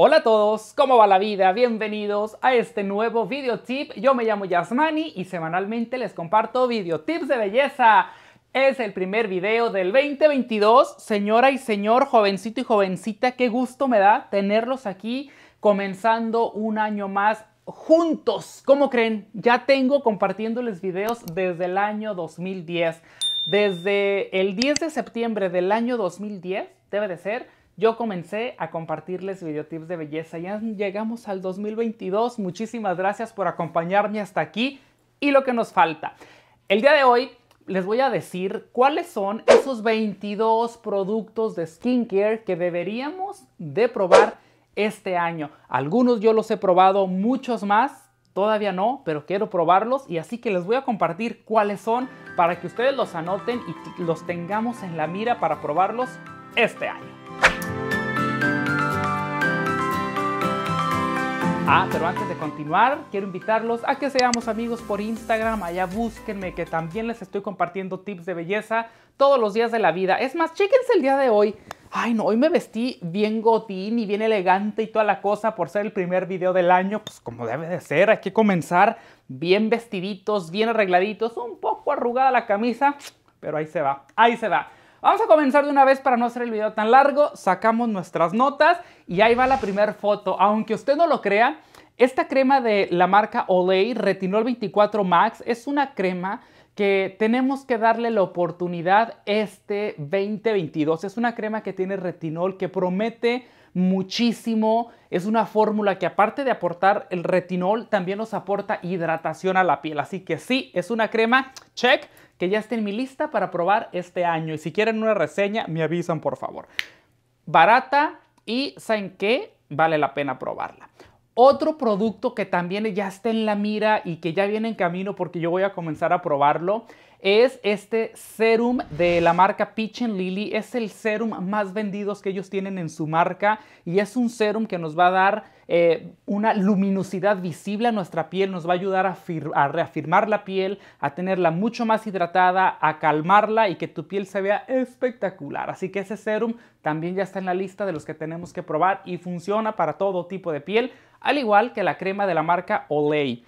Hola a todos, ¿cómo va la vida? Bienvenidos a este nuevo video tip. Yo me llamo Yasmani y semanalmente les comparto video tips de belleza. Es el primer video del 2022. Señora y señor, jovencito y jovencita, qué gusto me da tenerlos aquí comenzando un año más juntos. ¿Cómo creen? Ya tengo compartiéndoles videos desde el año 2010. Desde el 10 de septiembre del año 2010, debe de ser, yo comencé a compartirles videotips de belleza. Ya llegamos al 2022. Muchísimas gracias por acompañarme hasta aquí y lo que nos falta. El día de hoy les voy a decir cuáles son esos 22 productos de skincare que deberíamos de probar este año. Algunos yo los he probado, muchos más todavía no, pero quiero probarlos y así que les voy a compartir cuáles son para que ustedes los anoten y los tengamos en la mira para probarlos este año. Ah, pero antes de continuar, quiero invitarlos a que seamos amigos por Instagram. Allá búsquenme, que también les estoy compartiendo tips de belleza todos los días de la vida. Es más, chéquense el día de hoy. Ay, no, hoy me vestí bien godín y bien elegante y toda la cosa por ser el primer video del año. Pues como debe de ser, hay que comenzar bien vestiditos, bien arregladitos, un poco arrugada la camisa, pero ahí se va, ahí se va. Vamos a comenzar de una vez para no hacer el video tan largo. Sacamos nuestras notas y ahí va la primera foto. Aunque usted no lo crea, esta crema de la marca Olay Retinol 24 Max es una crema que tenemos que darle la oportunidad este 2022. Es una crema que tiene retinol que promete muchísimo. Es una fórmula que aparte de aportar el retinol, también nos aporta hidratación a la piel. Así que sí, es una crema, check, que ya está en mi lista para probar este año. Y si quieren una reseña, me avisan por favor. Barata y, ¿saben que Vale la pena probarla. Otro producto que también ya está en la mira y que ya viene en camino porque yo voy a comenzar a probarlo es este serum de la marca Peach and Lily. Es el serum más vendidos que ellos tienen en su marca y es un serum que nos va a dar eh, una luminosidad visible a nuestra piel, nos va a ayudar a, a, reafirmar la piel, a tenerla mucho más hidratada, a calmarla y que tu piel se vea espectacular. Así que ese serum también ya está en la lista de los que tenemos que probar y funciona para todo tipo de piel, al igual que la crema de la marca Olay.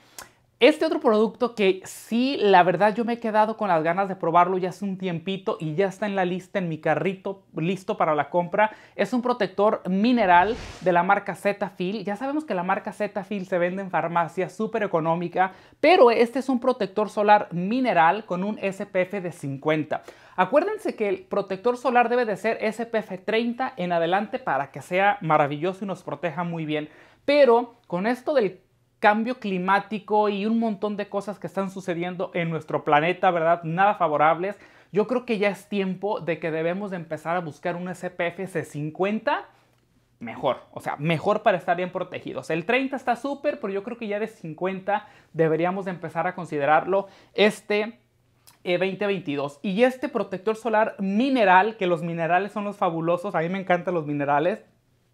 Este otro producto que sí, la verdad yo me he quedado con las ganas de probarlo ya hace un tiempito y ya está en la lista en mi carrito listo para la compra, es un protector mineral de la marca Zetafil. Ya sabemos que la marca Zetafil se vende en farmacia súper económica, pero este es un protector solar mineral con un SPF de 50. Acuérdense que el protector solar debe de ser SPF 30 en adelante para que sea maravilloso y nos proteja muy bien. Pero con esto del cambio climático y un montón de cosas que están sucediendo en nuestro planeta, ¿verdad? Nada favorables. Yo creo que ya es tiempo de que debemos de empezar a buscar un SPF 50 mejor, o sea, mejor para estar bien protegidos. El 30 está súper, pero yo creo que ya de 50 deberíamos de empezar a considerarlo este 2022. Eh, y este protector solar mineral, que los minerales son los fabulosos, a mí me encantan los minerales,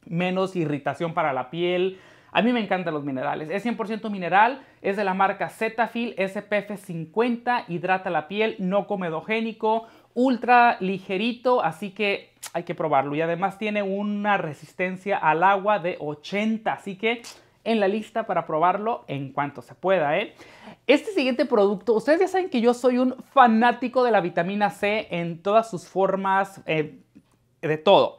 menos irritación para la piel, a mí me encantan los minerales. Es 100% mineral, es de la marca Zetafil SPF 50, hidrata la piel, no comedogénico, ultra ligerito, así que hay que probarlo. Y además tiene una resistencia al agua de 80, así que en la lista para probarlo en cuanto se pueda. ¿eh? Este siguiente producto, ustedes ya saben que yo soy un fanático de la vitamina C en todas sus formas, eh, de todo.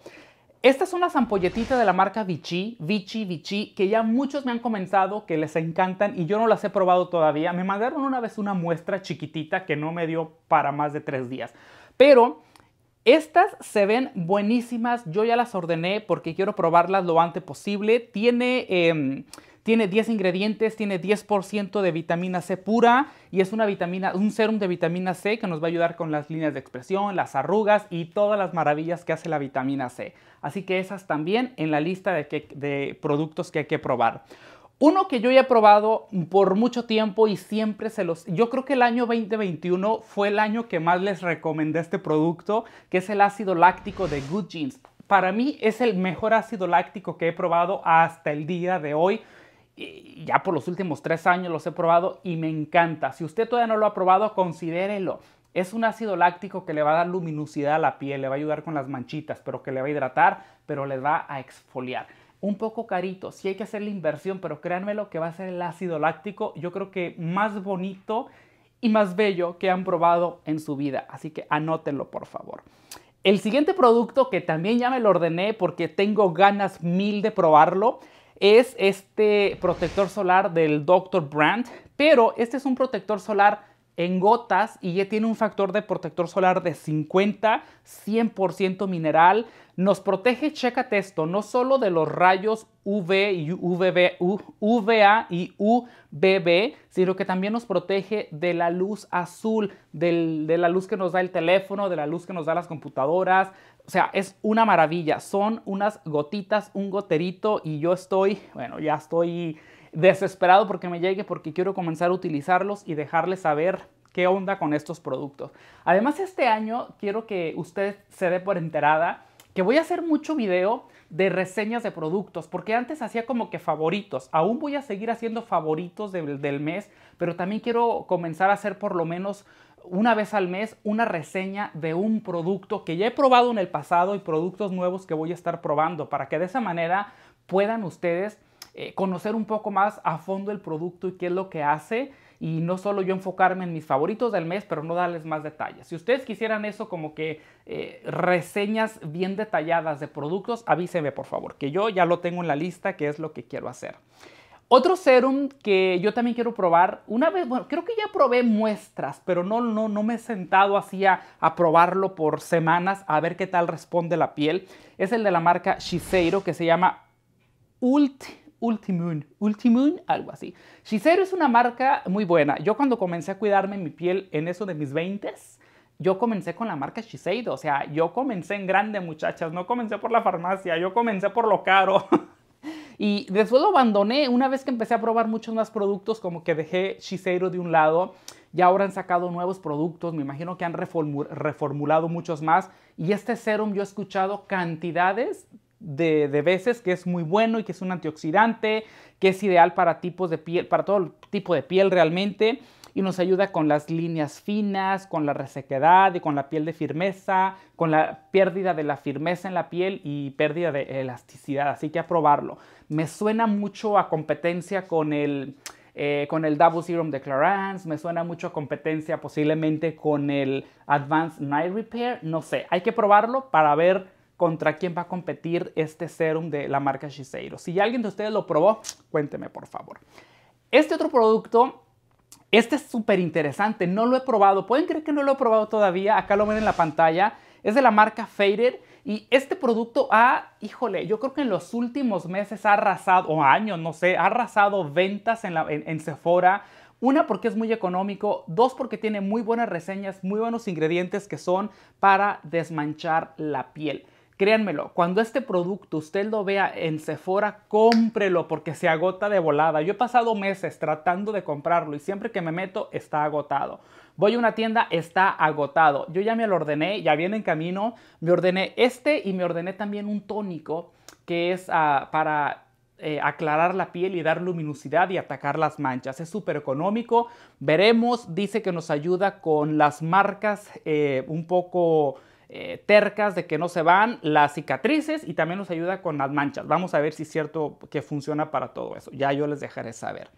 Esta es una ampolletitas de la marca Vichy, Vichy, Vichy, que ya muchos me han comentado que les encantan y yo no las he probado todavía. Me mandaron una vez una muestra chiquitita que no me dio para más de tres días. Pero estas se ven buenísimas. Yo ya las ordené porque quiero probarlas lo antes posible. Tiene... Em, tiene 10 ingredientes, tiene 10% de vitamina C pura y es una vitamina, un serum de vitamina C que nos va a ayudar con las líneas de expresión, las arrugas y todas las maravillas que hace la vitamina C. Así que esas también en la lista de, de productos que hay que probar. Uno que yo ya he probado por mucho tiempo y siempre se los... Yo creo que el año 2021 fue el año que más les recomendé este producto, que es el ácido láctico de Good Jeans. Para mí es el mejor ácido láctico que he probado hasta el día de hoy ya por los últimos tres años los he probado y me encanta. Si usted todavía no lo ha probado, considérelo. Es un ácido láctico que le va a dar luminosidad a la piel, le va a ayudar con las manchitas, pero que le va a hidratar, pero le va a exfoliar. Un poco carito, sí hay que hacer la inversión, pero créanmelo que va a ser el ácido láctico, yo creo que más bonito y más bello que han probado en su vida. Así que anótenlo, por favor. El siguiente producto que también ya me lo ordené porque tengo ganas mil de probarlo es este protector solar del Dr. Brandt, pero este es un protector solar en gotas y ya tiene un factor de protector solar de 50, 100% mineral, nos protege, chécate esto, no solo de los rayos UV y UVB, UVA y UVB, sino que también nos protege de la luz azul, de la luz que nos da el teléfono, de la luz que nos da las computadoras. O sea, es una maravilla. Son unas gotitas, un goterito y yo estoy, bueno, ya estoy desesperado porque me llegue porque quiero comenzar a utilizarlos y dejarles saber qué onda con estos productos. Además, este año quiero que usted se dé por enterada que voy a hacer mucho video de reseñas de productos, porque antes hacía como que favoritos, aún voy a seguir haciendo favoritos del mes, pero también quiero comenzar a hacer por lo menos una vez al mes una reseña de un producto que ya he probado en el pasado y productos nuevos que voy a estar probando, para que de esa manera puedan ustedes eh, conocer un poco más a fondo el producto y qué es lo que hace y no solo yo enfocarme en mis favoritos del mes, pero no darles más detalles. Si ustedes quisieran eso como que eh, reseñas bien detalladas de productos, avíseme por favor, que yo ya lo tengo en la lista, que es lo que quiero hacer. Otro serum que yo también quiero probar, una vez, bueno, creo que ya probé muestras, pero no, no, no me he sentado así a, probarlo por semanas a ver qué tal responde la piel. Es el de la marca Shiseido que se llama Ult Ultimoon, Ultimoon, algo así. Shiseido es una marca muy buena. Yo cuando comencé a cuidarme mi piel en eso de mis 20s, yo comencé con la marca Shiseido, o sea, yo comencé en grande muchachas, no comencé por la farmacia, yo comencé por lo caro. y después lo abandoné, una vez que empecé a probar muchos más productos, como que dejé Shiseido de un lado, y ahora han sacado nuevos productos, me imagino que han reformulado muchos más, y este serum yo he escuchado cantidades de, veces que es muy bueno y que es un antioxidante, que es ideal para tipos de piel, para todo tipo de piel realmente y nos ayuda con las líneas finas, con la resequedad y con la piel de firmeza, con la pérdida de la firmeza en la piel y pérdida de elasticidad. Así que a probarlo. Me suena mucho a competencia con el, eh, con el Double Serum de Clarins me suena mucho a competencia posiblemente con el Advanced Night Repair, no sé, hay que probarlo para ver contra quién va a competir este serum de la marca Shiseido. Si alguien de ustedes lo probó, cuénteme por favor. Este otro producto, este es súper interesante, no lo he probado. ¿Pueden creer que no lo he probado todavía? Acá lo ven en la pantalla. Es de la marca Faded y este producto ha, híjole, yo creo que en los últimos meses ha arrasado, o años, no sé, ha arrasado ventas en, en Sephora. Una porque es muy económico, dos porque tiene muy buenas reseñas, muy buenos ingredientes que son para desmanchar la piel. Créanmelo, cuando este producto usted lo vea en Sephora, cómprelo porque se agota de volada. Yo he pasado meses tratando de comprarlo y siempre que me meto está agotado. Voy a una tienda, está agotado. Yo ya me lo ordené, ya viene en camino. Me ordené este y me ordené también un tónico que es ah, para eh, aclarar la piel y dar luminosidad y atacar las manchas. Es súper económico. Veremos, dice que nos ayuda con las marcas eh, un poco eh, tercas de que no se van, las cicatrices y también nos ayuda con las manchas. Vamos a ver si es cierto que funciona para todo eso. Ya yo les dejaré saber.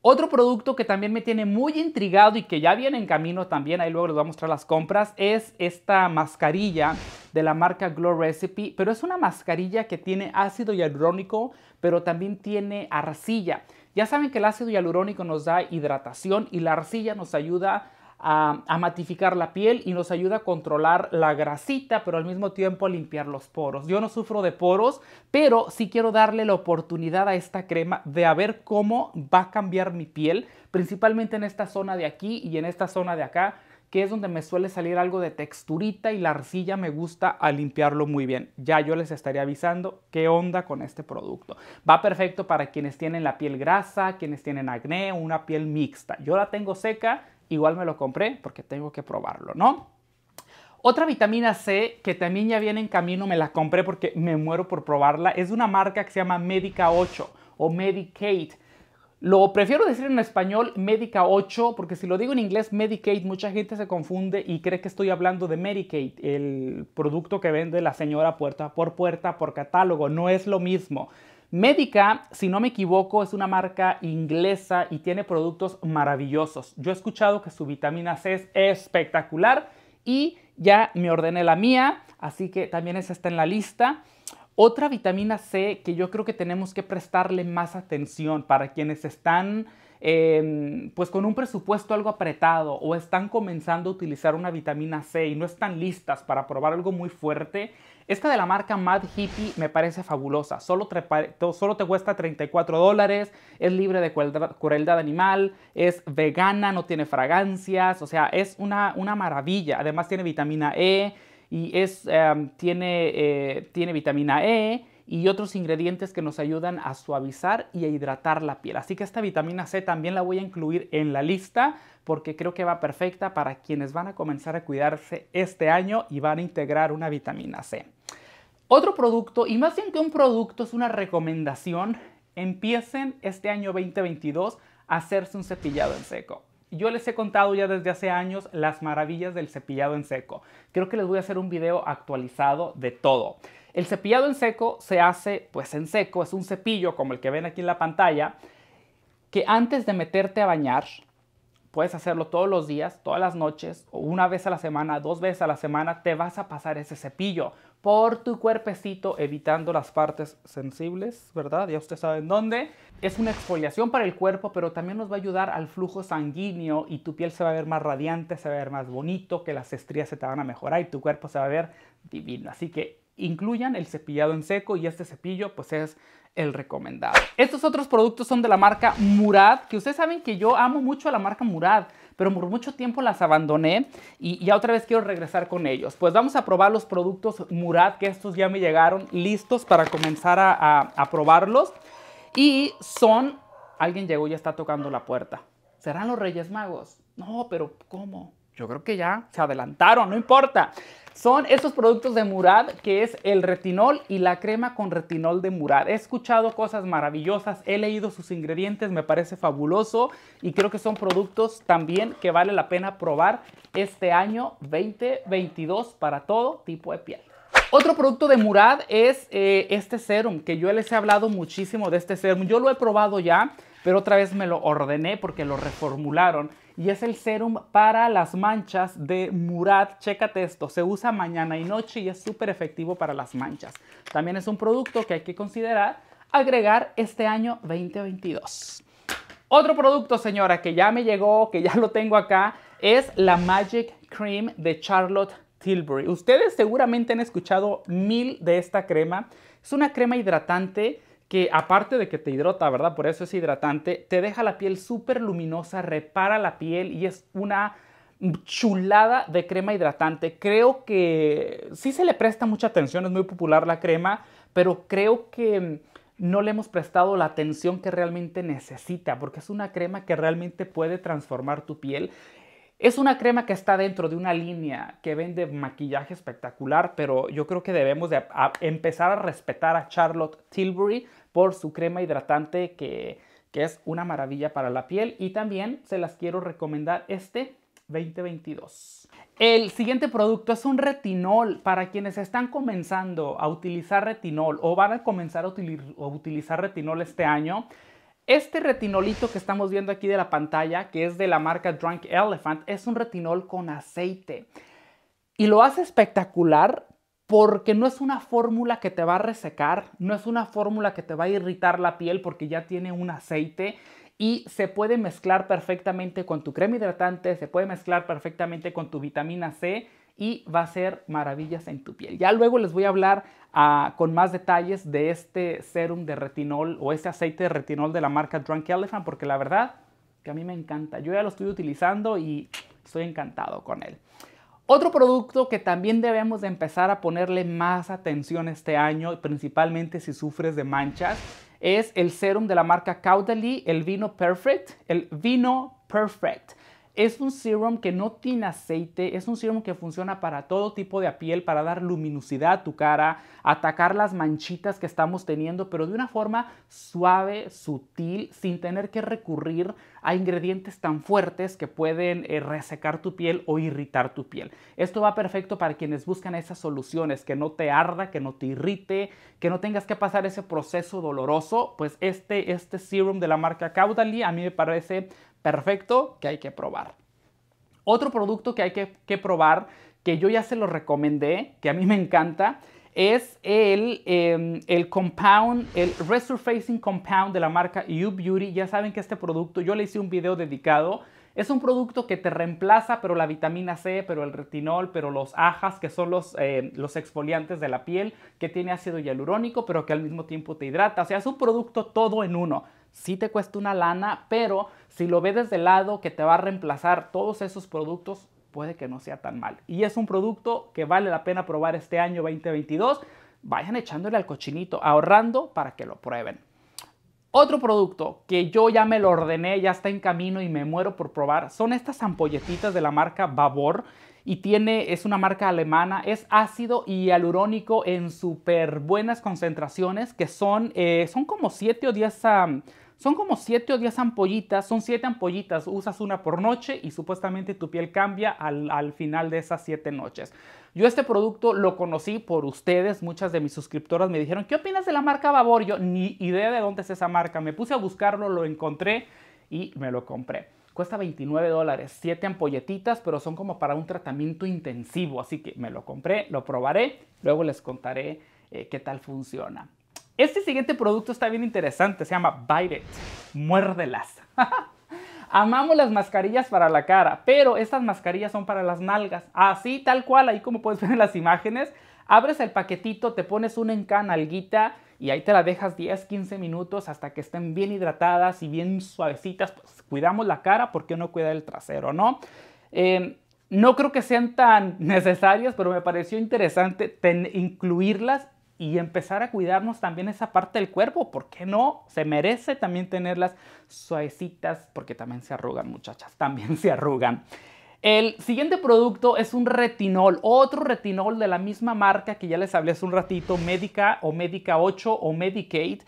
Otro producto que también me tiene muy intrigado y que ya viene en camino también, ahí luego les voy a mostrar las compras, es esta mascarilla de la marca Glow Recipe, pero es una mascarilla que tiene ácido hialurónico, pero también tiene arcilla. Ya saben que el ácido hialurónico nos da hidratación y la arcilla nos ayuda a, matificar la piel y nos ayuda a controlar la grasita, pero al mismo tiempo a limpiar los poros. Yo no sufro de poros, pero sí quiero darle la oportunidad a esta crema de a ver cómo va a cambiar mi piel, principalmente en esta zona de aquí y en esta zona de acá, que es donde me suele salir algo de texturita y la arcilla me gusta a limpiarlo muy bien. Ya yo les estaré avisando qué onda con este producto. Va perfecto para quienes tienen la piel grasa, quienes tienen acné, una piel mixta. Yo la tengo seca, igual me lo compré porque tengo que probarlo, ¿no? Otra vitamina C que también ya viene en camino, me la compré porque me muero por probarla, es de una marca que se llama Medica 8 o Medicaid. Lo prefiero decir en español Medica 8 porque si lo digo en inglés Medicaid mucha gente se confunde y cree que estoy hablando de Medicaid, el producto que vende la señora puerta por puerta por catálogo, no es lo mismo. Médica, si no me equivoco, es una marca inglesa y tiene productos maravillosos. Yo he escuchado que su vitamina C es espectacular y ya me ordené la mía, así que también esa está en la lista. Otra vitamina C que yo creo que tenemos que prestarle más atención para quienes están Em, pues con un presupuesto algo apretado o están comenzando a utilizar una vitamina C y no están listas para probar algo muy fuerte, esta de la marca Mad Hippie me parece fabulosa. Solo, solo te cuesta 34 dólares, es libre de crueldad animal, es vegana, no tiene fragancias, o sea, es una, maravilla. Además tiene vitamina E y es, em, tiene, eh, tiene vitamina E y otros ingredientes que nos ayudan a suavizar y a hidratar la piel. Así que esta vitamina C también la voy a incluir en la lista porque creo que va perfecta para quienes van a comenzar a cuidarse este año y van a integrar una vitamina C. Otro producto, y más bien que un producto, es una recomendación, empiecen este año 2022 a hacerse un cepillado en seco. Yo les he contado ya desde hace años las maravillas del cepillado en seco. Creo que les voy a hacer un video actualizado de todo. El cepillado en seco se hace pues en seco, es un cepillo como el que ven aquí en la pantalla, que antes de meterte a bañar, puedes hacerlo todos los días, todas las noches, o una vez a la semana, dos veces a la semana, te vas a pasar ese cepillo por tu cuerpecito, evitando las partes sensibles, ¿verdad? Ya usted sabe en dónde. Es una exfoliación para el cuerpo, pero también nos va a ayudar al flujo sanguíneo y tu piel se va a ver más radiante, se va a ver más bonito, que las estrías se te van a mejorar y tu cuerpo se va a ver divino. Así que incluyan el cepillado en seco y este cepillo pues es el recomendado. Estos otros productos son de la marca Murad, que ustedes saben que yo amo mucho a la marca Murad pero por mucho tiempo las abandoné y ya otra vez quiero regresar con ellos. Pues vamos a probar los productos Murad, que estos ya me llegaron listos para comenzar a, probarlos. Y son, alguien llegó y ya está tocando la puerta. ¿Serán los Reyes Magos? No, pero ¿cómo? Yo creo que ya se adelantaron, no importa son estos productos de Murad, que es el retinol y la crema con retinol de Murad. He escuchado cosas maravillosas, he leído sus ingredientes, me parece fabuloso y creo que son productos también que vale la pena probar este año 2022 para todo tipo de piel. Otro producto de Murad es eh, este serum, que yo les he hablado muchísimo de este serum. Yo lo he probado ya, pero otra vez me lo ordené porque lo reformularon y es el serum para las manchas de Murad. Chécate esto, se usa mañana y noche y es súper efectivo para las manchas. También es un producto que hay que considerar agregar este año 2022. Otro producto, señora, que ya me llegó, que ya lo tengo acá, es la Magic Cream de Charlotte Tilbury. Ustedes seguramente han escuchado mil de esta crema. Es una crema hidratante que aparte de que te hidrata, ¿verdad? Por eso es hidratante, te deja la piel súper luminosa, repara la piel y es una chulada de crema hidratante. Creo que sí se le presta mucha atención, es muy popular la crema, pero creo que no le hemos prestado la atención que realmente necesita, porque es una crema que realmente puede transformar tu piel es una crema que está dentro de una línea que vende maquillaje espectacular, pero yo creo que debemos de empezar a respetar a Charlotte Tilbury por su crema hidratante que, es una maravilla para la piel y también se las quiero recomendar este 2022. El siguiente producto es un retinol para quienes están comenzando a utilizar retinol o van a comenzar a utilizar retinol este año. Este retinolito que estamos viendo aquí de la pantalla, que es de la marca Drunk Elephant, es un retinol con aceite. Y lo hace espectacular porque no es una fórmula que te va a resecar, no es una fórmula que te va a irritar la piel porque ya tiene un aceite y se puede mezclar perfectamente con tu crema hidratante, se puede mezclar perfectamente con tu vitamina C y va a ser maravillas en tu piel. Ya luego les voy a hablar ah, con más detalles de este serum de retinol o este aceite de retinol de la marca Drunk Elephant porque la verdad que a mí me encanta. Yo ya lo estoy utilizando y estoy encantado con él. Otro producto que también debemos de empezar a ponerle más atención este año, principalmente si sufres de manchas, es el serum de la marca Caudalie, el vino Perfect, el vino Perfect. Es un serum que no tiene aceite, es un serum que funciona para todo tipo de piel, para dar luminosidad a tu cara, atacar las manchitas que estamos teniendo, pero de una forma suave, sutil, sin tener que recurrir a ingredientes tan fuertes que pueden eh, resecar tu piel o irritar tu piel. Esto va perfecto para quienes buscan esas soluciones, que no te arda, que no te irrite, que no tengas que pasar ese proceso doloroso, pues este, este serum de la marca Caudalie a mí me parece perfecto que hay que probar. Otro producto que hay que, probar, que yo ya se lo recomendé, que a mí me encanta, es el, em, el compound, el resurfacing compound de la marca You Beauty. Ya saben que este producto, yo le hice un video dedicado. Es un producto que te reemplaza, pero la vitamina C, pero el retinol, pero los ajas, que son los, eh, los exfoliantes de la piel, que tiene ácido hialurónico, pero que al mismo tiempo te hidrata. O sea, es un producto todo en uno sí te cuesta una lana, pero si lo ves desde el lado que te va a reemplazar todos esos productos, puede que no sea tan mal. Y es un producto que vale la pena probar este año 2022. Vayan echándole al cochinito, ahorrando para que lo prueben. Otro producto que yo ya me lo ordené, ya está en camino y me muero por probar, son estas ampolletitas de la marca Babor y tiene, es una marca alemana, es ácido y hialurónico en súper buenas concentraciones que son, son como 7 o 10... son como siete o 10 ampollitas, son 7 ampollitas, usas una por noche y supuestamente tu piel cambia al, al final de esas 7 noches. Yo este producto lo conocí por ustedes, muchas de mis suscriptoras me dijeron, ¿qué opinas de la marca Babor? Yo ni idea de dónde es esa marca, me puse a buscarlo, lo encontré y me lo compré. Cuesta 29 dólares, 7 ampolletitas, pero son como para un tratamiento intensivo. Así que me lo compré, lo probaré, luego les contaré eh, qué tal funciona. Este siguiente producto está bien interesante, se llama Bite It, muérdelas. Amamos las mascarillas para la cara, pero estas mascarillas son para las nalgas. Así, ah, tal cual, ahí como puedes ver en las imágenes, Abres el paquetito, te pones una en canalguita y ahí te la dejas 10, 15 minutos hasta que estén bien hidratadas y bien suavecitas. Pues, cuidamos la cara, ¿por qué no cuidar el trasero, no? Em, no creo que sean tan necesarias, pero me pareció interesante incluirlas y empezar a cuidarnos también esa parte del cuerpo. ¿Por qué no? Se merece también tenerlas suavecitas porque también se arrugan, muchachas, también se arrugan. El siguiente producto es un retinol, otro retinol de la misma marca que ya les hablé hace un ratito, Medica o Medica 8 o Medicaid.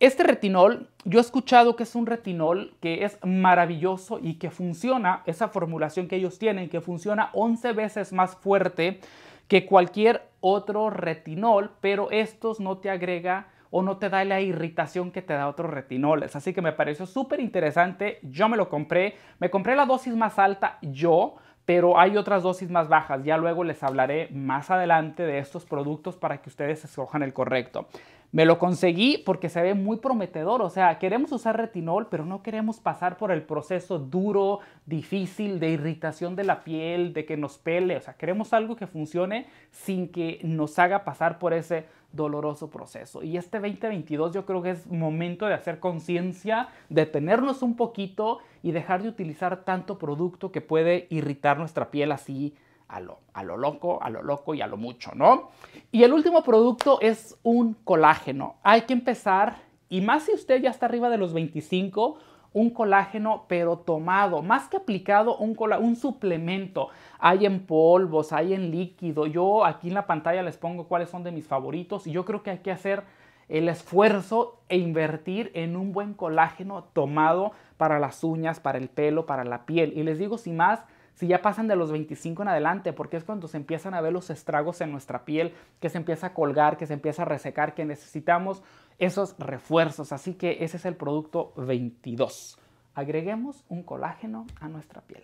Este retinol, yo he escuchado que es un retinol que es maravilloso y que funciona, esa formulación que ellos tienen, que funciona 11 veces más fuerte que cualquier otro retinol, pero estos no te agrega o no te da la irritación que te da otros retinoles. Así que me pareció súper interesante, yo me lo compré, me compré la dosis más alta yo, pero hay otras dosis más bajas, ya luego les hablaré más adelante de estos productos para que ustedes escojan el correcto. Me lo conseguí porque se ve muy prometedor, o sea, queremos usar retinol, pero no queremos pasar por el proceso duro, difícil de irritación de la piel, de que nos pele, o sea, queremos algo que funcione sin que nos haga pasar por ese doloroso proceso. Y este 2022 yo creo que es momento de hacer conciencia, detenernos un poquito y dejar de utilizar tanto producto que puede irritar nuestra piel así a lo, a lo, loco, a lo loco y a lo mucho, ¿no? Y el último producto es un colágeno. Hay que empezar, y más si usted ya está arriba de los 25, un colágeno, pero tomado, más que aplicado, un, un suplemento. Hay en polvos, hay en líquido. Yo aquí en la pantalla les pongo cuáles son de mis favoritos y yo creo que hay que hacer el esfuerzo e invertir en un buen colágeno tomado para las uñas, para el pelo, para la piel. Y les digo, sin más, si ya pasan de los 25 en adelante, porque es cuando se empiezan a ver los estragos en nuestra piel, que se empieza a colgar, que se empieza a resecar, que necesitamos esos refuerzos. Así que ese es el producto 22. Agreguemos un colágeno a nuestra piel.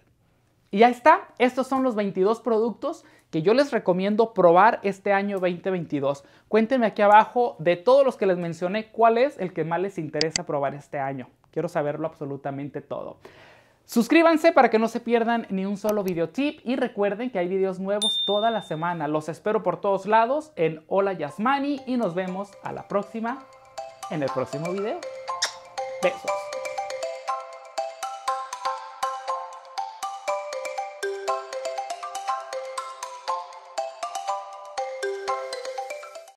Y ya está, estos son los 22 productos que yo les recomiendo probar este año 2022. Cuéntenme aquí abajo de todos los que les mencioné cuál es el que más les interesa probar este año. Quiero saberlo absolutamente todo. Suscríbanse para que no se pierdan ni un solo videotip y recuerden que hay videos nuevos toda la semana. Los espero por todos lados en Hola Yasmani y nos vemos a la próxima en el próximo video. Besos.